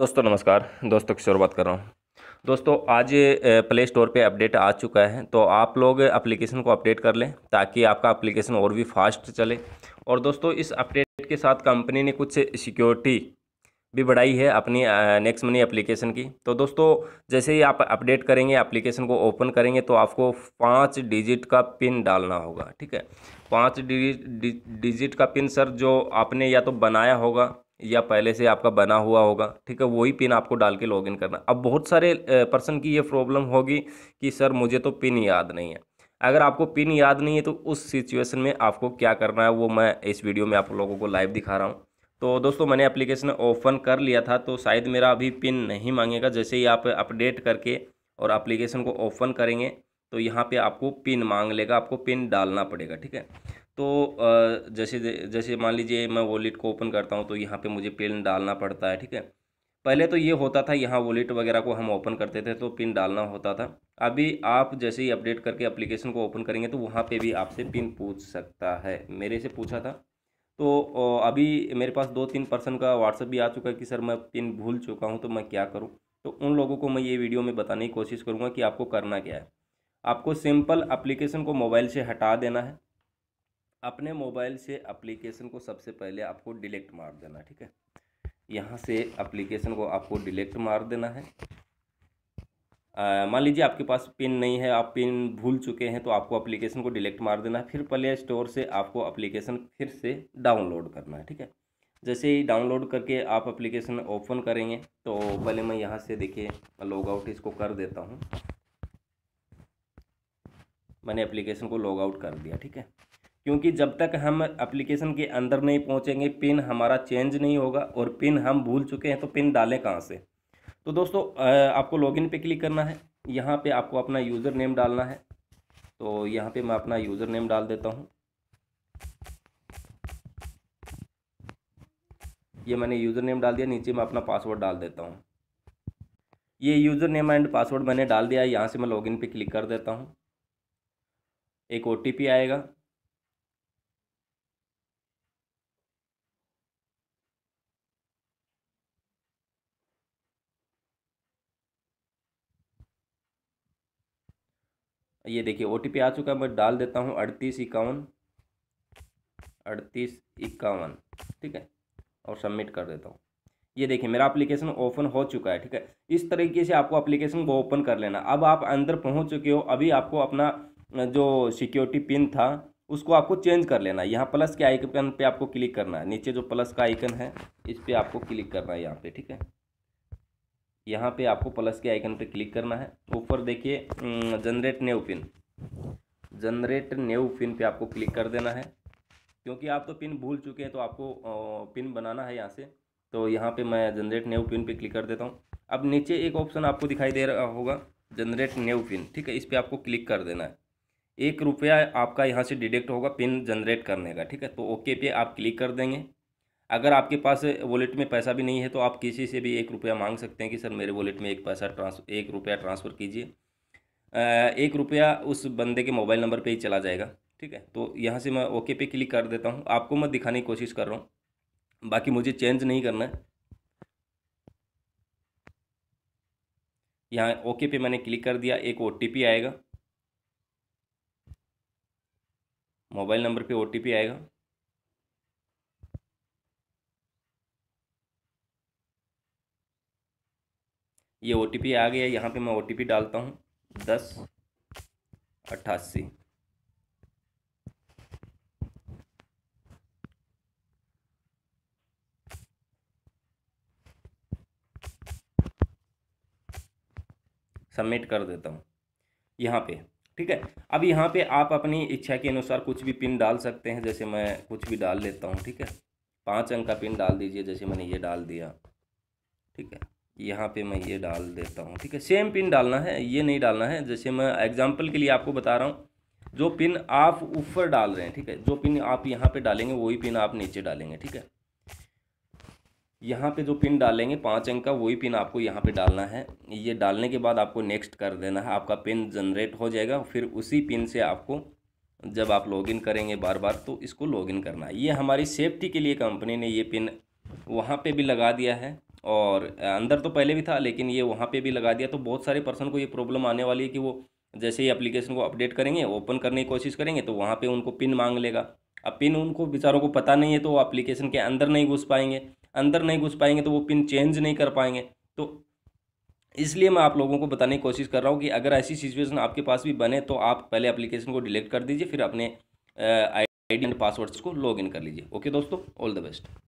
दोस्तों नमस्कार दोस्तों की शुरुआत कर रहा हूँ दोस्तों आज प्ले स्टोर पे अपडेट आ चुका है तो आप लोग एप्लीकेशन को अपडेट कर लें ताकि आपका एप्लीकेशन और भी फास्ट चले और दोस्तों इस अपडेट के साथ कंपनी ने कुछ सिक्योरिटी भी बढ़ाई है अपनी नेक्स्ट मनी एप्लीकेशन की तो दोस्तों जैसे ही आप अपडेट करेंगे एप्लीकेशन को ओपन करेंगे तो आपको पाँच डिजिट का पिन डालना होगा ठीक है पाँच डिजिट का पिन सर जो आपने या तो बनाया होगा या पहले से आपका बना हुआ होगा ठीक है वही पिन आपको डाल के लॉगिन करना अब बहुत सारे पर्सन की ये प्रॉब्लम होगी कि सर मुझे तो पिन याद नहीं है अगर आपको पिन याद नहीं है तो उस सिचुएशन में आपको क्या करना है वो मैं इस वीडियो में आप लोगों को लाइव दिखा रहा हूँ तो दोस्तों मैंने एप्लीकेशन ओपन कर लिया था तो शायद मेरा अभी पिन नहीं मांगेगा जैसे ही आप अपडेट करके और एप्लीकेशन को ओपन करेंगे तो यहाँ पे आपको पिन मांग लेगा आपको पिन डालना पड़ेगा ठीक है तो जैसे जैसे मान लीजिए मैं वॉलेट को ओपन करता हूँ तो यहाँ पे मुझे पिन डालना पड़ता है ठीक है पहले तो ये होता था यहाँ वॉलेट वगैरह को हम ओपन करते थे तो पिन डालना होता था अभी आप जैसे ही अपडेट करके अप्लीकेशन को ओपन करेंगे तो वहाँ पर भी आपसे पिन पूछ सकता है मेरे से पूछा था तो अभी मेरे पास दो तीन पर्सन का व्हाट्सअप भी आ चुका है कि सर मैं पिन भूल चुका हूँ तो मैं क्या करूँ तो उन लोगों को मैं ये वीडियो में बताने की कोशिश करूँगा कि आपको करना क्या है आपको सिंपल अप्लीकेशन को मोबाइल से हटा देना है अपने मोबाइल से अप्लीकेशन को सबसे पहले आपको डिलेक्ट मार देना ठीक है यहाँ से अप्लीकेशन को आपको डिलेक्ट मार देना है मान लीजिए आपके पास पिन नहीं है आप पिन भूल चुके हैं तो आपको एप्लीकेशन को डिलेक्ट मार देना है फिर प्ले स्टोर से आपको एप्लीकेशन फिर से डाउनलोड करना है ठीक है जैसे ही डाउनलोड करके आप एप्लीकेशन ओपन करेंगे तो पहले मैं यहाँ से देखिए लॉग आउट इसको कर देता हूँ मैंने एप्लीकेशन को लॉग आउट कर दिया ठीक है क्योंकि जब तक हम एप्लीकेशन के अंदर नहीं पहुंचेंगे पिन हमारा चेंज नहीं होगा और पिन हम भूल चुके हैं तो पिन डालें कहाँ से तो दोस्तों आपको लॉगिन पे क्लिक करना है यहाँ पे आपको अपना यूज़र नेम डालना है तो यहाँ पे मैं अपना यूज़र नेम डाल देता हूँ ये मैंने यूज़र नेम डाल दिया नीचे मैं अपना पासवर्ड डाल देता हूँ ये यूज़र नेम एंड पासवर्ड मैंने डाल दिया है यहाँ से मैं लॉगिन पे क्लिक कर देता हूँ एक ओ आएगा ये देखिए ओ आ चुका है मैं डाल देता हूँ अड़तीस इक्यावन अड़तीस इक्यावन ठीक है और सबमिट कर देता हूँ ये देखिए मेरा एप्लीकेशन ओपन हो चुका है ठीक है इस तरीके से आपको एप्लीकेशन को ओपन कर लेना अब आप अंदर पहुँच चुके हो अभी आपको अपना जो सिक्योरिटी पिन था उसको आपको चेंज कर लेना है यहाँ प्लस के आइकन पे आपको क्लिक करना है नीचे जो प्लस का आइकन है इस पर आपको क्लिक करना है यहाँ पे ठीक है यहाँ पे आपको प्लस के आइकन पे क्लिक करना है ऊपर देखिए generate new pin generate new pin पे आपको क्लिक कर देना है क्योंकि आप तो पिन भूल चुके हैं तो आपको पिन बनाना है यहाँ से तो यहाँ पे मैं जनरेट न्यू पिन पे क्लिक कर देता हूँ अब नीचे एक ऑप्शन आपको दिखाई दे रहा होगा जनरेट न्यू पिन ठीक है इस पर आपको क्लिक कर देना है एक रुपया आपका यहाँ से डिडेक्ट होगा पिन जनरेट करने का ठीक है तो ओके पे आप क्लिक कर देंगे अगर आपके पास वॉलेट में पैसा भी नहीं है तो आप किसी से भी एक रुपया मांग सकते हैं कि सर मेरे वॉलेट में एक पैसा ट्रांस एक रुपया ट्रांसफ़र कीजिए एक रुपया उस बंदे के मोबाइल नंबर पे ही चला जाएगा ठीक है तो यहाँ से मैं ओके पे क्लिक कर देता हूँ आपको मैं दिखाने की कोशिश कर रहा हूँ बाकी मुझे चेंज नहीं करना है यहाँ ओके पे मैंने क्लिक कर दिया एक ओ आएगा मोबाइल नंबर पे ओ आएगा ये ओ आ गया यहाँ पे मैं ओ डालता हूँ दस अट्ठासी सबमिट कर देता हूँ यहाँ पे ठीक है अब यहाँ पे आप अपनी इच्छा के अनुसार कुछ भी पिन डाल सकते हैं जैसे मैं कुछ भी डाल लेता हूँ ठीक है पाँच अंक का पिन डाल दीजिए जैसे मैंने ये डाल दिया ठीक है यहाँ पे मैं ये डाल देता हूँ ठीक है सेम पिन डालना है ये नहीं डालना है जैसे मैं एग्जाम्पल के लिए आपको बता रहा हूँ जो पिन आप ऊपर डाल रहे हैं ठीक है जो पिन आप यहाँ पे डालेंगे वही पिन आप नीचे डालेंगे ठीक है यहाँ पे जो पिन डालेंगे पाँच अंक का वही पिन आपको यहाँ पे डालना है ये डालने के बाद आपको नेक्स्ट कर देना है आपका पिन जनरेट हो जाएगा फिर उसी पिन से आपको जब आप लॉगिन करेंगे बार बार तो इसको लॉगिन करना है ये हमारी सेफ्टी के लिए कंपनी ने ये पिन वहाँ पे भी लगा दिया है और अंदर तो पहले भी था लेकिन ये वहाँ पे भी लगा दिया तो बहुत सारे पर्सन को ये प्रॉब्लम आने वाली है कि वो जैसे ही एप्लीकेशन को अपडेट करेंगे ओपन करने की कोशिश करेंगे तो वहाँ पे उनको पिन मांग लेगा अब पिन उनको बेचारों को पता नहीं है तो वो अप्लीकेशन के अंदर नहीं घुस पाएंगे अंदर नहीं घुस पाएंगे तो वो पिन चेंज नहीं कर पाएंगे तो इसलिए मैं आप लोगों को बताने की कोशिश कर रहा हूँ कि अगर ऐसी सिचुएशन आपके पास भी बने तो आप पहले अप्लीकेशन को डिलीट कर दीजिए फिर अपने आई डी एंड पासवर्ड्स को लॉग इन कर लीजिए ओके दोस्तों ऑल द बेस्ट